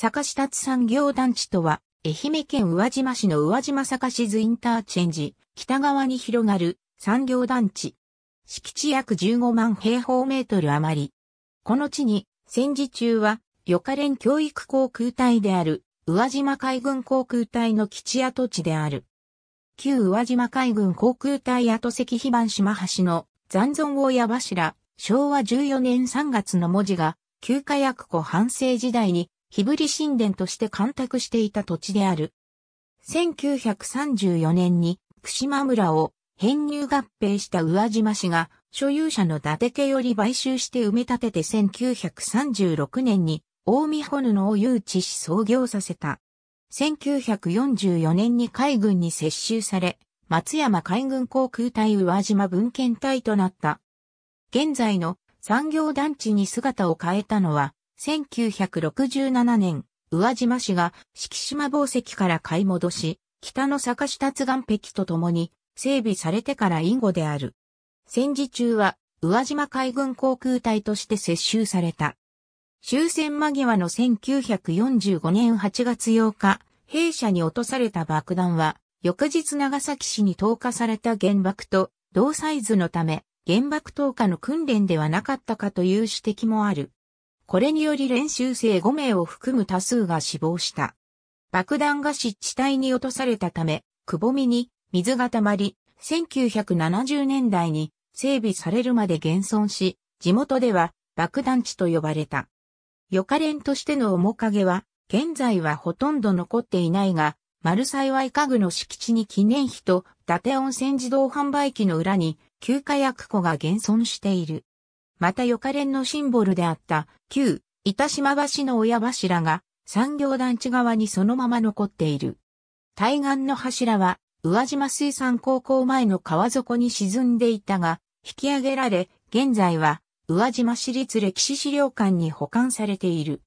坂下津産業団地とは、愛媛県宇和島市の宇和島坂市図インターチェンジ、北側に広がる産業団地。敷地約15万平方メートル余り。この地に、戦時中は、予科連教育航空隊である、宇和島海軍航空隊の基地跡地である。旧宇和島海軍航空隊跡石非番島橋の残存大屋柱、昭和14年3月の文字が、旧火薬庫半省時代に日振神殿として干拓していた土地である。1934年に、串間村を編入合併した宇和島市が、所有者の伊達家より買収して埋め立てて1936年に、大見本ルを誘致し創業させた。1944年に海軍に接収され、松山海軍航空隊宇和島文献隊となった。現在の産業団地に姿を変えたのは、1967年、宇和島市が敷島宝石から買い戻し、北の坂下津岸壁と共に整備されてから隠語である。戦時中は宇和島海軍航空隊として接収された。終戦間際の1945年8月8日、弊社に落とされた爆弾は、翌日長崎市に投下された原爆と同サイズのため、原爆投下の訓練ではなかったかという指摘もある。これにより練習生5名を含む多数が死亡した。爆弾が湿地帯に落とされたため、くぼみに水が溜まり、1970年代に整備されるまで現存し、地元では爆弾地と呼ばれた。予科連としての面影は、現在はほとんど残っていないが、丸幸い家具の敷地に記念碑と伊達温泉自動販売機の裏に、旧火薬庫が現存している。また予科連のシンボルであった旧板島橋の親柱が産業団地側にそのまま残っている。対岸の柱は宇和島水産高校前の川底に沈んでいたが引き上げられ現在は宇和島市立歴史資料館に保管されている。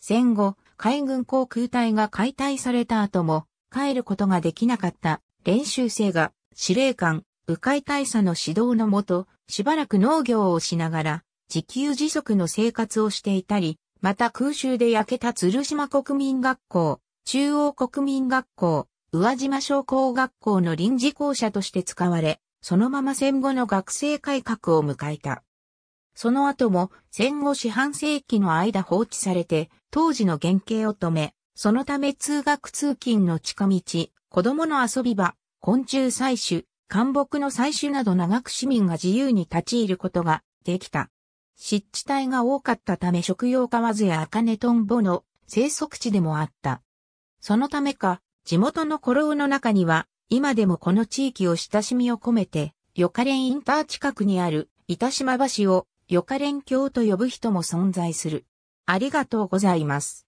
戦後海軍航空隊が解体された後も帰ることができなかった練習生が司令官迂回大佐の指導のもと、しばらく農業をしながら、自給自足の生活をしていたり、また空襲で焼けた鶴島国民学校、中央国民学校、宇和島商工学校の臨時校舎として使われ、そのまま戦後の学生改革を迎えた。その後も戦後四半世紀の間放置されて、当時の原型を止め、そのため通学通勤の近道、子供の遊び場、昆虫採取、干木の採取など長く市民が自由に立ち入ることができた。湿地帯が多かったため食用ずやネトンボの生息地でもあった。そのためか、地元の古老の中には、今でもこの地域を親しみを込めて、ヨカレンインター近くにある板島橋をヨカレン橋と呼ぶ人も存在する。ありがとうございます。